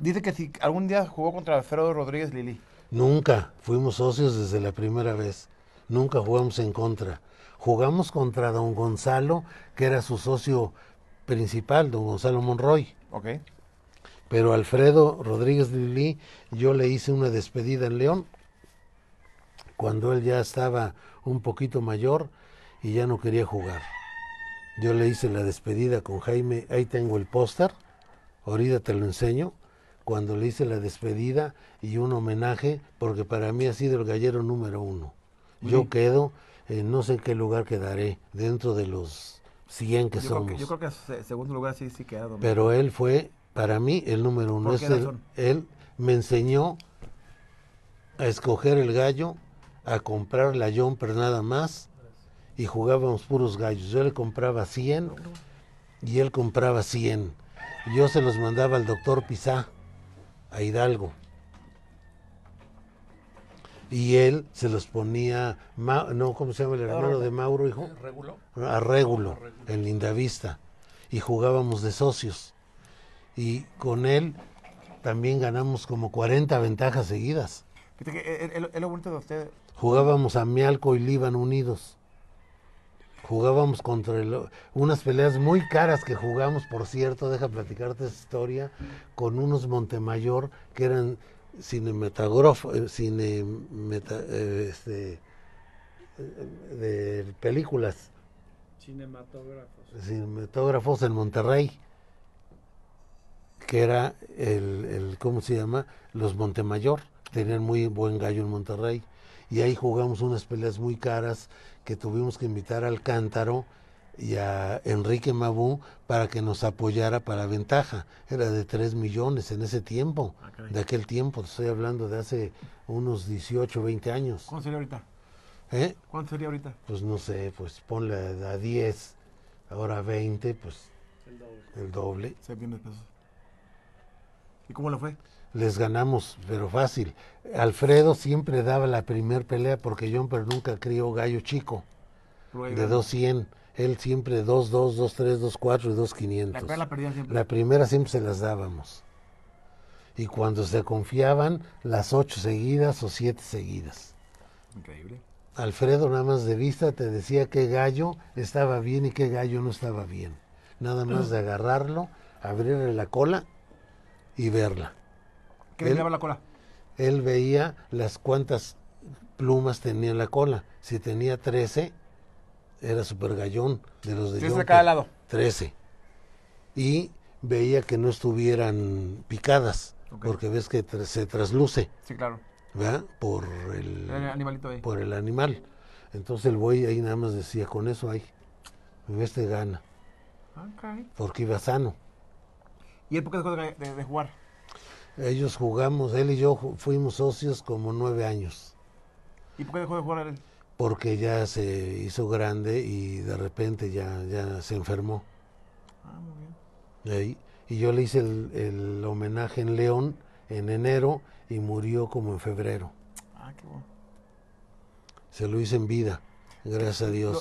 Dice que si algún día jugó contra Alfredo Rodríguez Lili. Nunca, fuimos socios desde la primera vez. Nunca jugamos en contra. Jugamos contra don Gonzalo, que era su socio principal, don Gonzalo Monroy. Ok. Pero Alfredo Rodríguez Lili, yo le hice una despedida en León, cuando él ya estaba un poquito mayor y ya no quería jugar. Yo le hice la despedida con Jaime, ahí tengo el póster, ahorita te lo enseño cuando le hice la despedida y un homenaje, porque para mí ha sido el gallero número uno. Yo quedo, en no sé qué lugar quedaré, dentro de los 100 que somos. yo creo que segundo lugar sí, sí quedado. Pero él fue, para mí, el número uno. él me enseñó a escoger el gallo, a comprar la jumper nada más, y jugábamos puros gallos. Yo le compraba 100 y él compraba 100. Yo se los mandaba al doctor Pizá a Hidalgo. Y él se los ponía, no, ¿cómo se llama el hermano de Mauro, hijo? A Regulo, en Lindavista. Y jugábamos de socios. Y con él también ganamos como 40 ventajas seguidas. E, e, e, lo de usted. Jugábamos a Mialco y Líbano unidos jugábamos contra unas peleas muy caras que jugamos, por cierto, deja platicarte esa historia, con unos Montemayor que eran cinematógrafos, eh, cine, eh, este, eh, de películas. Cinematógrafos. Cinematógrafos en Monterrey, que era el ¿cómo se llama? Los Montemayor tenían muy buen gallo en Monterrey y ahí jugamos unas peleas muy caras que tuvimos que invitar al Cántaro y a Enrique Mabú para que nos apoyara para ventaja. Era de 3 millones en ese tiempo, ah, de aquel tiempo, estoy hablando de hace unos 18, 20 años. ¿Cuánto sería ahorita? ¿Eh? ¿Cuánto sería ahorita? Pues no sé, pues ponle a 10, ahora 20, pues el doble. El ¿Y cómo lo fue? Les ganamos, pero fácil. Alfredo siempre daba la primer pelea porque John nunca crió gallo chico. de De 200. Él siempre dos, dos, dos, tres, dos, cuatro y dos quinientos. La, la primera siempre se las dábamos. Y cuando se confiaban, las 8 seguidas o 7 seguidas. Increíble. Alfredo nada más de vista te decía qué gallo estaba bien y qué gallo no estaba bien. Nada más de agarrarlo, abrirle la cola y verla. ¿Qué le miraba la cola? Él veía las cuantas plumas tenía en la cola. Si tenía 13, era super gallón de los de, de cada lado. 13. Y veía que no estuvieran picadas, porque ves que se trasluce. Sí, claro. ¿Verdad? Por el, animalito ahí. Por el animal. Entonces el boy ahí nada más decía, con eso ahí, me ves te gana. Okay. Ah, porque iba sano. ¿Y él por qué dejó de, jugar? Ellos jugamos, él y yo fuimos socios como nueve años. ¿Y por qué dejó de jugar él? Porque ya se hizo grande y de repente ya, ya se enfermó. Ah, muy bien. Y, yo le hice el, el, homenaje en León en enero y murió como en febrero. Ah, qué bueno. Se lo hice en vida, gracias a Dios.